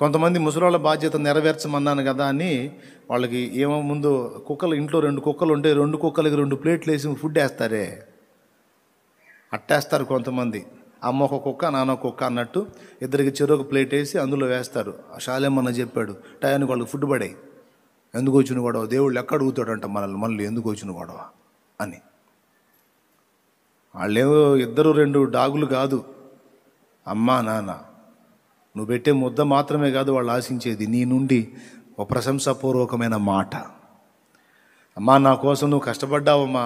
కొంతమంది ముసలోళ్ళ బాధ్యత నెరవేర్చమన్నాను కదా అని వాళ్ళకి ఏమో ముందు కుక్కలు ఇంట్లో రెండు కుక్కలు ఉంటే రెండు కుక్కలకి రెండు ప్లేట్లు వేసి ఫుడ్ వేస్తారే అట్టేస్తారు కొంతమంది అమ్మ ఒక కుక్క నాన్న కుక్క అన్నట్టు ఇద్దరికి చెరువుకు ప్లేట్ వేసి అందులో వేస్తారు షాలేమన్న చెప్పాడు టయానికి వాళ్ళకి ఫుడ్ పడే ఎందుకు వచ్చిన గొడవ దేవుళ్ళు ఎక్కడ అడుగుతాడంట మనల్ని మళ్ళీ ఎందుకు వచ్చిన గొడవ అని వాళ్ళేమో ఇద్దరు రెండు డాగులు కాదు అమ్మా నాన్న నువ్వు పెట్టే ముద్ద మాత్రమే కాదు వాళ్ళు ఆశించేది నీ నుండి ఒక ప్రశంసాపూర్వకమైన మాట అమ్మా నా కోసం నువ్వు కష్టపడ్డావమ్మా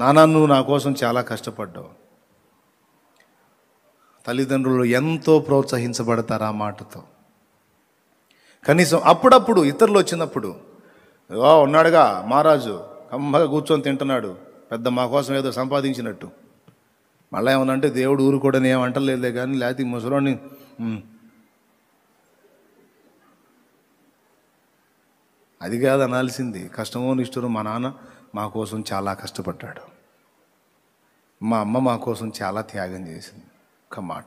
నానా నువ్వు నా కోసం చాలా కష్టపడ్డావు తల్లిదండ్రులు ఎంతో ప్రోత్సహించబడతారు ఆ మాటతో కనీసం అప్పుడప్పుడు ఇతరులు వచ్చినప్పుడు ఉన్నాడుగా మహారాజు కమ్మగా కూర్చొని తింటున్నాడు పెద్ద మా కోసం ఏదో సంపాదించినట్టు మళ్ళీ ఏమనంటే దేవుడు ఊరుకోడని ఏమంటలేదులే కానీ లేకపోతే ముసలోని అది కాదు అనాల్సింది కష్టమో నిష్ఠుడు మా నాన్న మా కోసం చాలా కష్టపడ్డాడు మా అమ్మ మా కోసం చాలా త్యాగం చేసింది ఒక మాట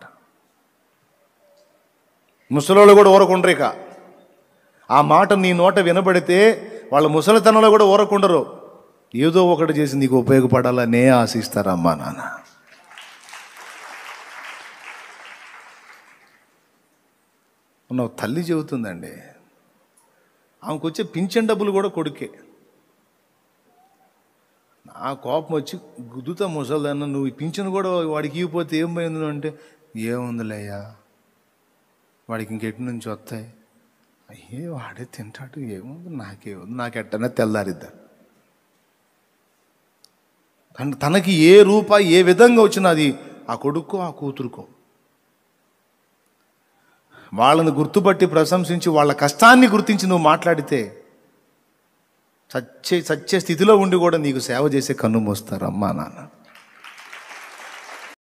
ముసలోళ్ళు కూడా ఊరకుండ్రిక ఆ మాట నీ నోట వినబడితే వాళ్ళ ముసలితనంలో కూడా ఊరకుండరు ఏదో ఒకటి చేసి నీకు ఉపయోగపడాలనే ఆశిస్తారమ్మా నాన్న ఉన్న తల్లి చెబుతుందండి ఆమెకు వచ్చే పింఛన్ డబ్బులు కూడా కొడుకే నా కోపం వచ్చి గుద్దుత ముసలిదన్న నువ్వు పింఛన్ కూడా వాడికి ఇవ్వపోతే ఏం పోయింది అంటే ఏముందిలేయ్యా వాడికి ఇంకెటి నుంచి వస్తాయి అయ్యే వాడే తింటాడు ఏముంది నాకేముంది నాకెట్టనే తెల్లారిద్దా తనకి ఏ రూపాయి ఏ విధంగా వచ్చినా అది ఆ కొడుకో ఆ కూతురుకో వాళ్ళను గుర్తుపట్టి ప్రశంసించి వాళ్ళ కష్టాన్ని గుర్తించి నువ్వు మాట్లాడితే సచ్చే సచ్చే స్థితిలో ఉండి కూడా నీకు సేవ చేసే కన్ను మోస్తారు అమ్మా నాన్న